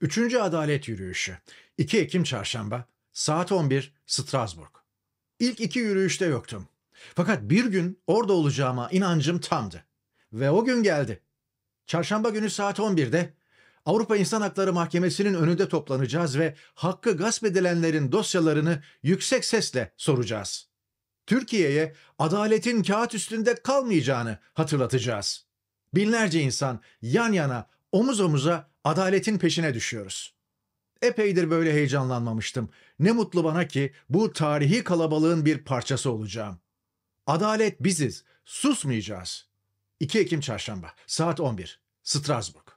Üçüncü Adalet Yürüyüşü 2 Ekim Çarşamba saat 11 Strasbourg. İlk iki yürüyüşte yoktum. Fakat bir gün orada olacağıma inancım tamdı. Ve o gün geldi. Çarşamba günü saat 11'de Avrupa İnsan Hakları Mahkemesi'nin önünde toplanacağız ve hakkı gasp edilenlerin dosyalarını yüksek sesle soracağız. Türkiye'ye adaletin kağıt üstünde kalmayacağını hatırlatacağız. Binlerce insan yan yana omuz omuza adaletin peşine düşüyoruz. Epeydir böyle heyecanlanmamıştım. Ne mutlu bana ki bu tarihi kalabalığın bir parçası olacağım. Adalet biziz. Susmayacağız. 2 Ekim Çarşamba saat 11 Strasbourg.